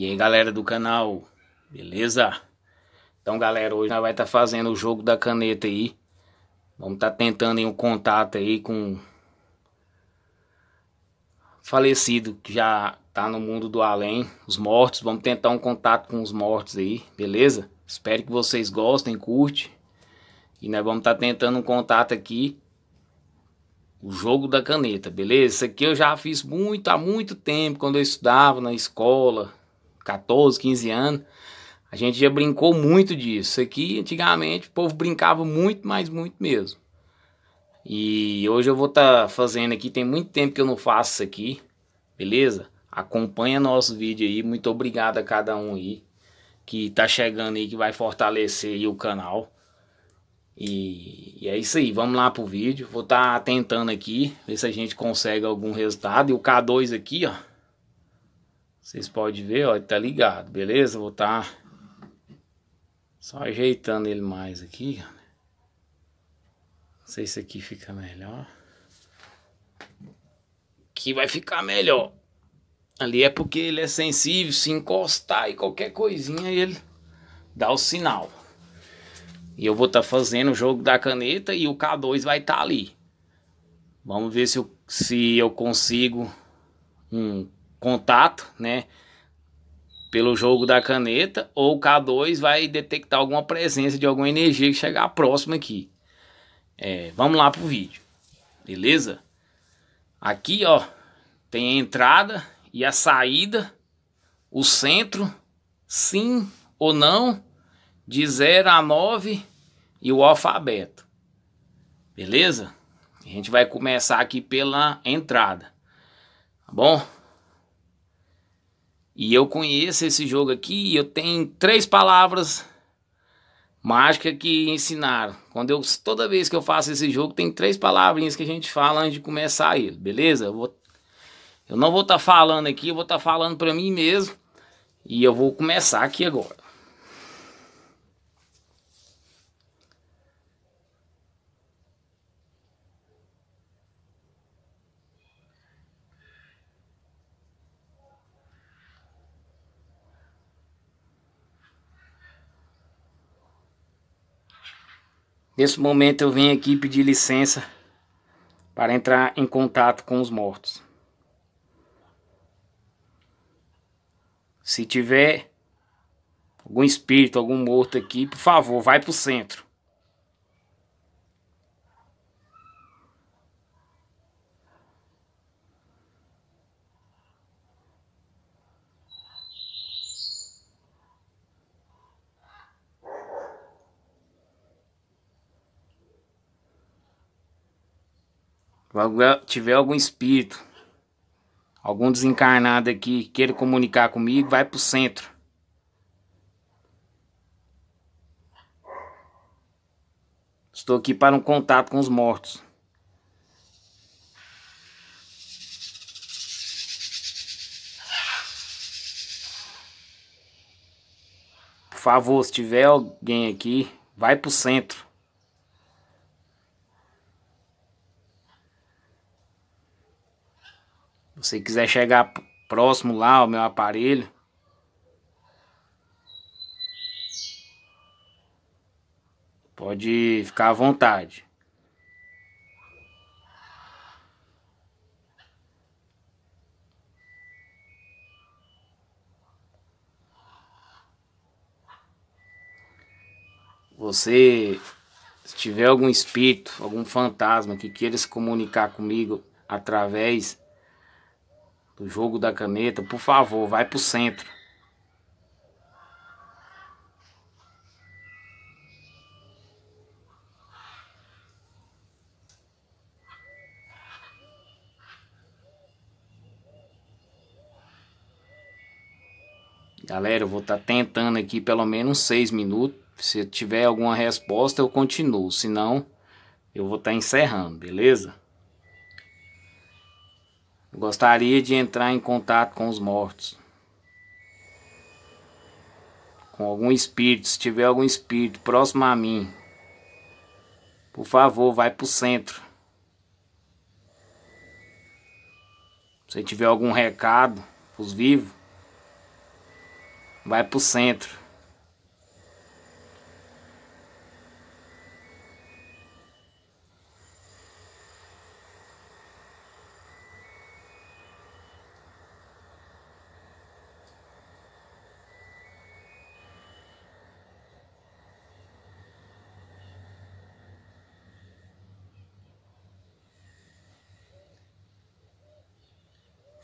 E aí galera do canal, beleza? Então galera, hoje nós vai estar tá fazendo o jogo da caneta aí. Vamos estar tá tentando um contato aí com falecido que já tá no mundo do além, os mortos, vamos tentar um contato com os mortos aí, beleza? Espero que vocês gostem, curte. E nós vamos estar tá tentando um contato aqui o jogo da caneta, beleza? Isso aqui eu já fiz muito há muito tempo, quando eu estudava na escola, 14, 15 anos. A gente já brincou muito disso. Aqui, antigamente, o povo brincava muito, mas muito mesmo. E hoje eu vou estar tá fazendo aqui, tem muito tempo que eu não faço isso aqui, beleza? Acompanha nosso vídeo aí, muito obrigado a cada um aí que tá chegando aí, que vai fortalecer aí o canal. E, e, é isso aí, vamos lá pro vídeo. Vou estar tá tentando aqui, ver se a gente consegue algum resultado. E o K2 aqui, ó. Vocês podem ver, ó, ele tá ligado, beleza? Vou tá só ajeitando ele mais aqui, Não sei se aqui fica melhor. Aqui vai ficar melhor. Ali é porque ele é sensível, se encostar e qualquer coisinha ele dá o sinal. E eu vou estar tá fazendo o jogo da caneta e o K2 vai estar tá ali. Vamos ver se eu, se eu consigo um contato, né? Pelo jogo da caneta, ou o K2 vai detectar alguma presença de alguma energia que chegar próxima aqui. É, vamos lá pro vídeo, beleza? Aqui, ó, tem a entrada e a saída, o centro, sim ou não, de 0 a 9 e o alfabeto. Beleza? A gente vai começar aqui pela entrada. Tá bom? e eu conheço esse jogo aqui, eu tenho três palavras mágicas que ensinaram. Quando eu, toda vez que eu faço esse jogo, tem três palavrinhas que a gente fala antes de começar ele, beleza? Eu, vou, eu não vou estar tá falando aqui, eu vou estar tá falando para mim mesmo. E eu vou começar aqui agora. Nesse momento eu vim aqui pedir licença para entrar em contato com os mortos. Se tiver algum espírito, algum morto aqui, por favor, vai para o centro. tiver algum espírito, algum desencarnado aqui queira comunicar comigo, vai pro centro. Estou aqui para um contato com os mortos. Por favor, se tiver alguém aqui, vai pro centro. você quiser chegar próximo lá ao meu aparelho, pode ficar à vontade. Você, se tiver algum espírito, algum fantasma que queira se comunicar comigo através do jogo da caneta, por favor, vai para o centro. Galera, eu vou estar tá tentando aqui pelo menos seis minutos. Se tiver alguma resposta, eu continuo. Se não, eu vou estar tá encerrando, beleza? Gostaria de entrar em contato com os mortos. Com algum espírito, se tiver algum espírito próximo a mim, por favor, vai para o centro. Se tiver algum recado para os vivos, vai para o centro.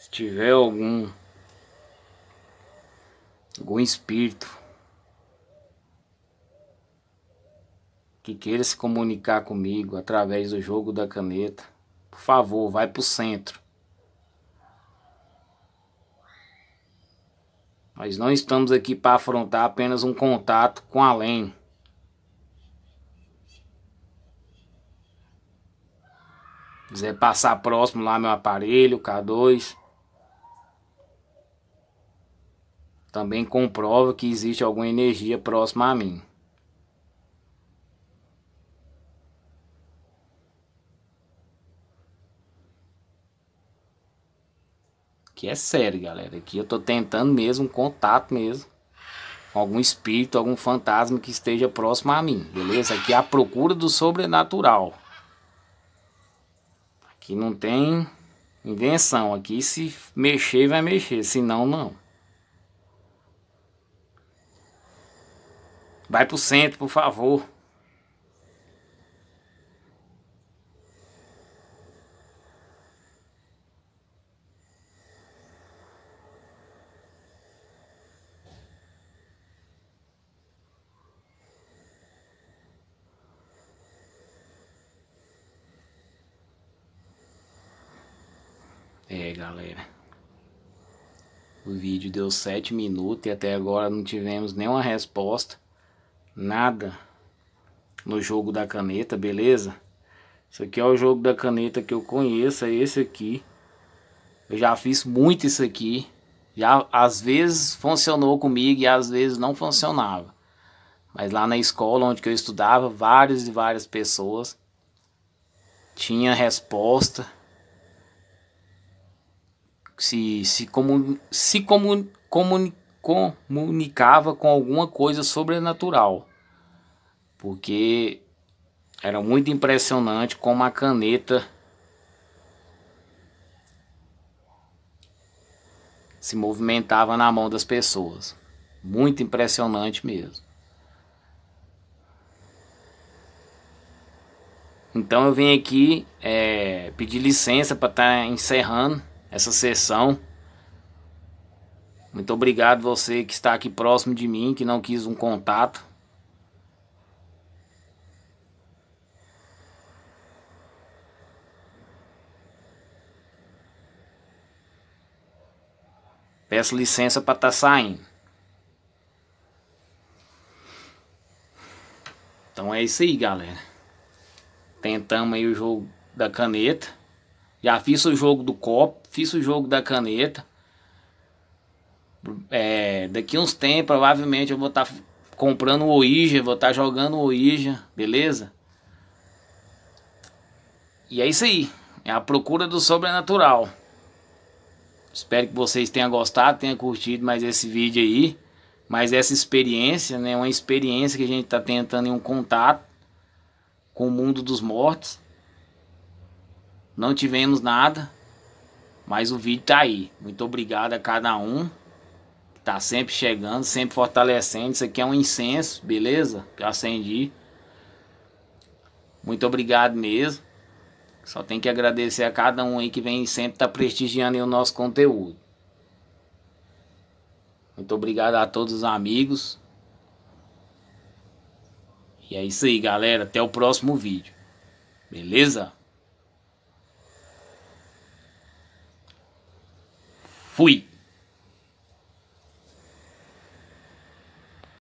Se tiver algum algum espírito que queira se comunicar comigo através do jogo da caneta, por favor, vai para o centro. Nós não estamos aqui para afrontar apenas um contato com além. quiser passar próximo lá meu aparelho, K2. também comprova que existe alguma energia próxima a mim. Que é sério, galera. Aqui eu tô tentando mesmo um contato mesmo com algum espírito, algum fantasma que esteja próximo a mim, beleza? Aqui é a procura do sobrenatural. Aqui não tem invenção. Aqui se mexer vai mexer, senão não. Vai pro centro, por favor. É, galera. O vídeo deu 7 minutos e até agora não tivemos nenhuma resposta nada no jogo da caneta, beleza? Isso aqui é o jogo da caneta que eu conheço, é esse aqui. Eu já fiz muito isso aqui. Já às vezes funcionou comigo e às vezes não funcionava. Mas lá na escola onde eu estudava, várias e várias pessoas tinha resposta. Se se comun, se comun, comunicar comunicava com alguma coisa sobrenatural, porque era muito impressionante como a caneta se movimentava na mão das pessoas. Muito impressionante mesmo. Então eu vim aqui é, pedir licença para estar tá encerrando essa sessão. Muito obrigado você que está aqui próximo de mim, que não quis um contato. Peço licença para estar tá saindo. Então é isso aí, galera. Tentamos aí o jogo da caneta. Já fiz o jogo do copo, fiz o jogo da caneta. É, daqui uns tempos, provavelmente, eu vou estar tá comprando o Ouija, vou estar tá jogando o Ouija, beleza? E é isso aí. É a procura do sobrenatural. Espero que vocês tenham gostado, tenham curtido mais esse vídeo aí. Mais essa experiência, né? Uma experiência que a gente está tentando em um contato com o mundo dos mortos. Não tivemos nada, mas o vídeo tá aí. Muito obrigado a cada um. Tá sempre chegando, sempre fortalecendo. Isso aqui é um incenso, beleza? Que eu acendi. Muito obrigado mesmo. Só tem que agradecer a cada um aí que vem sempre tá prestigiando o nosso conteúdo. Muito obrigado a todos os amigos. E é isso aí, galera. Até o próximo vídeo. Beleza? Fui!